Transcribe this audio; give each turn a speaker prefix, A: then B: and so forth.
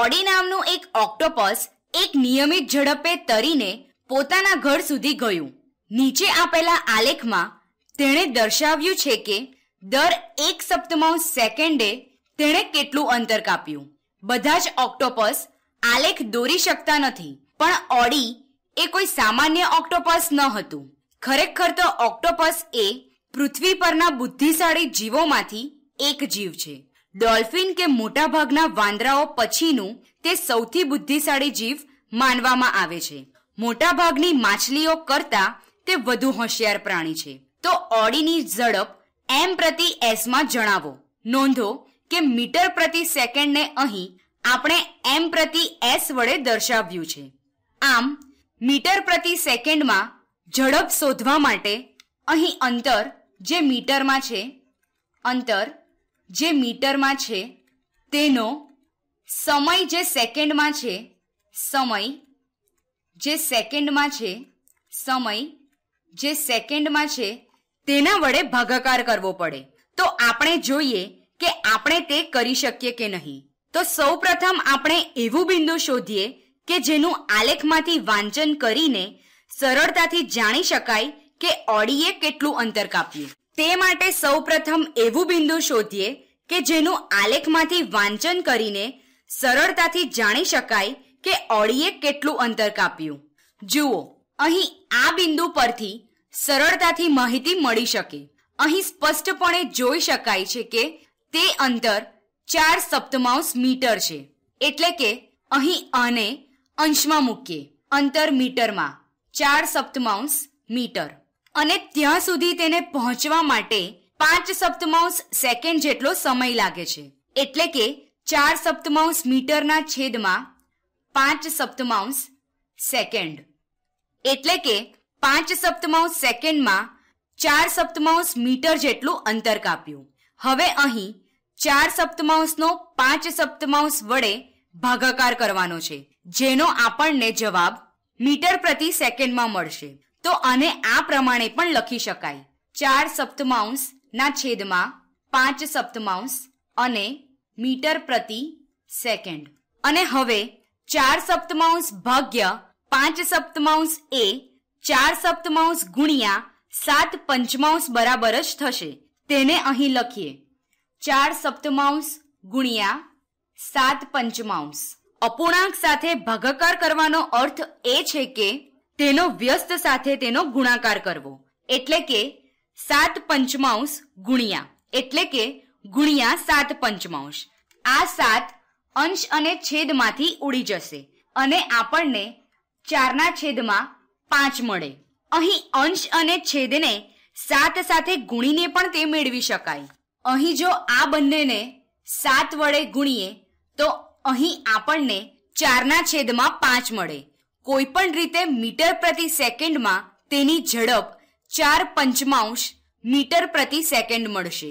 A: Audi નામનું એક octopus એક નિયમિત ઝડપે તરીને પોતાના ઘર સુધી ગયું નીચે આપેલા આલેખમાં તેણે દર્શાવ્યું છે કે દર એક સપ્તમાંશ સેકન્ડે તેણે કેટલું અંતર કાપ્યું બધા જ ઓક્ટોપસ આલેખ દોરી શકતા નથી પણ ઓડી એ કોઈ સામાન્ય ઓક્ટોપસ ન હતું ખરેખર તો ઓક્ટોપસ એ પૃથ્વી પરના બુદ્ધિશાળી જીવોમાંથી એક જીવ છે ડોલ્ફિન કે મોટાભાગના વાંદરાઓ પછીનું તે સૌથી બુદ્ધિશાળી જીવ માનવામાં આવે છે મોટાભાગની માછલીઓ કરતાં તે વધુ હોશિયાર પ્રાણી છે તો ઓડીની ઝડપ એમ પ્રતિ એસમાં જણાવો નોંધો કે મીટર પ્રતિ સેકન્ડને અહીં આપણે એમ પ્રતિ એસ વડે દર્શાવ્યું છે આમ મીટર પ્રતિ સેકન્ડમાં ઝડપ શોધવા માટે અહીં અંતર જે મીટરમાં છે અંતર જે મીટરમાં છે તેનો સમય જે સેકન્ડમાં છે સમય જે સેકન્ડમાં છે સમય જે સેકન્ડમાં છે તેના વડે ભાગાકાર કરવો પડે તો આપણે જોઈએ કે આપણે તે કરી શકીએ કે નહીં તો સૌપ્રથમ આપણે એવું બિંદુ શોધીએ કે જેનું આલેખમાંથી વાંચન કરીને સરળતાથી જાણી શકાય કે ઓડીએ કેટલું અંતર કાપ્યું તે માટે સૌપ્રથમ એવું બિંદુ શોધીએ કે જેનું આલેખમાંથી વાંચન કરીને સરળતાથી જાણી શકાય કે ઓળીએ કેટલું અંતર કાપ્યું જુઓ અહીં આ બિંદુ પરથી સરળતાથી માહિતી મળી શકે અહીં સ્પષ્ટપણે જોઈ શકાય છે કે તે અંતર ચાર સપ્તમાંશ મીટર છે એટલે કે અહીં આને અંશમાં મૂકીએ અંતર મીટરમાં ચાર સપ્તમાંશ મીટર અને ત્યાં સુધી તેને પહોંચવા માટે પાંચ સપ્તમાંશ સેકન્ડ જેટલો સમય લાગે છે એટલે કે ચાર સપ્તમાંશ મીટરના છેદમાં પાંચ સપ્તમાંશ સેકન્ડ એટલે કે પાંચ સપ્તમાંશ સેકન્ડમાં ચાર સપ્તમાંશ મીટર જેટલું અંતર કાપ્યું હવે અહીં ચાર સપ્તમાંશનો પાંચ સપ્તમાંશ વડે ભાગાકાર કરવાનો છે જેનો આપણને જવાબ મીટર પ્રતિ સેકન્ડમાં મળશે તો આને આ પ્રમાણે પણ લખી શકાય ચાર સપ્તમાંશ ના છેદમાં પાંચ સપ્તમાંશ અને મીટર પ્રતિ સેકન્ડ અને હવે ચાર સપ્તમાંશ ભાગ્ય પાંચ સપ્તમાંશ એ ચાર સપ્તમાંશ ગુણ્યા સાત પંચમાંશ બરાબર જ થશે તેને અહીં લખીએ ચાર સપ્તમાંશ ગુણ્યા સાત પંચમાંશ અપૂર્ણાંક સાથે ભાગાકાર કરવાનો અર્થ એ છે કે તેનો વ્યસ્ત સાથે તેનો ગુણાકાર કરવો એટલે કે સાત પંચમાંશ ગુણ્યા એટલે કે ગુણ્યા સાત પંચમાંશ આ સાત અંશ અને છેદમાંથી ઉડી જશે અને આપણને ચારના છેદમાં પાંચ મળે અહીં અંશ અને છેદને સાત સાથે ગુણીને પણ તે મેળવી શકાય અહીં જો આ બંનેને સાત વડે ગુણીએ તો અહીં આપણને ચારના છેદમાં પાંચ મળે કોઈપણ રીતે મીટર પ્રતિ સેકન્ડમાં તેની ઝડપ ચાર પંચમાંશ મીટર પ્રતિ સેકન્ડ મળશે